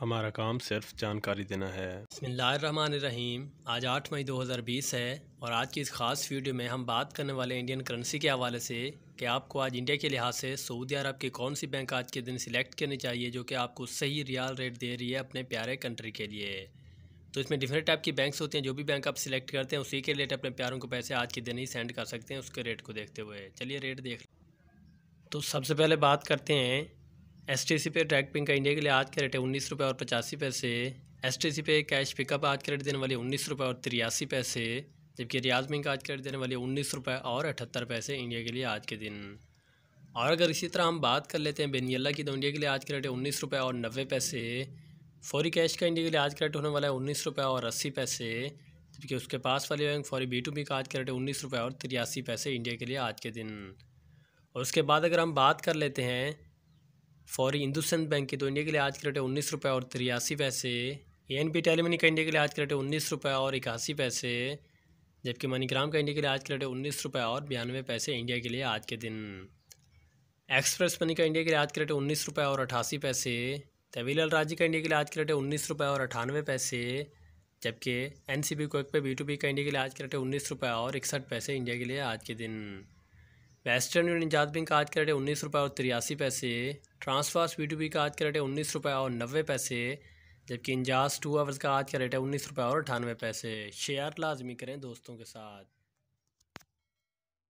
हमारा काम सिर्फ जानकारी देना है रहीम आज 8 मई 2020 है और आज की इस ख़ास वीडियो में हम बात करने वाले इंडियन करेंसी के हवाले से कि आपको आज इंडिया के लिहाज से सऊदी अरब की कौन सी बैंक आज के दिन सिलेक्ट करनी चाहिए जो कि आपको सही रियाल रेट दे रही है अपने प्यारे कंट्री के लिए तो इसमें डिफरेंट टाइप की बैंक्स होती हैं जो भी बैंक आप सिलेक्ट करते हैं उसी के रेट अपने प्यारों को पैसे आज के दिन ही सेंड कर सकते हैं उसके रेट को देखते हुए चलिए रेट देख तो सबसे पहले बात करते हैं एस टी सी पे ट्रैक पिंग का इंडिया के लिए आज के रेट है उन्नीस रुपये और पचासी पैसे एस टी सी पे कैश पिकअप आज के रेट देने वाली उन्नीस रुपये और तिरासी पैसे जबकि रियाज मिंग का आज के रेट देने वाली उन्नीस रुपये और अठहत्तर पैसे इंडिया के लिए आज के दिन और अगर इसी तरह हम बात कर लेते हैं बेनियला की तो इंडिया के लिए आज के रेट है उन्नीस रुपये और नब्बे पैसे फौरी कैश का इंडिया के लिए आज का रेट होने वाला है उन्नीस रुपये और अस्सी पैसे जबकि उसके पास वाली बैंक फौरी बी टू बी का आज का रेट है उन्नीस रुपये और तिरासी पैसे इंडिया के लिए आज के दिन और उसके बाद अगर हम बात कर लेते हैं फॉर हिंदुस्तान बैंक की तो इंडिया के लिए आज के रेट उन्नीस रुपये और तिरासी पैसे ए एन पी टेलीमनी का इंडिया के लिए आज के रेट उन्नीस रुपये और इक्यासी पैसे जबकि मनीग्राम का इंडिया के लिए आज के रेट उन्नीस रुपये और बयानवे पैसे इंडिया के लिए आज के दिन एक्सप्रेस मनी का इंडिया के लिए आज के रेट उन्नीस रुपये और अठासी पैसे तवीलाल राजी का इंडिया के लिए आज के रेट उन्नीस रुपये और अठानवे पैसे जबकि एन सी बी कोक पे बी टू बी का इंडिया के लिए आज के रेट उन्नीस रुपये और इकसठ पैसे इंडिया के लिए आज के दिन वेस्टर्न यूनियन जात बैंक का आज का रेट है उन्नीस रुपये और तिरासी पैसे ट्रांसफास्ट बी टू बी का आज का रेट है उन्नीस रुपये और नब्बे पैसे जबकि इंजास टू आवर्स का आज का रेट है उन्नीस रुपये और अठानवे पैसे शेयर लाजमी करें दोस्तों के साथ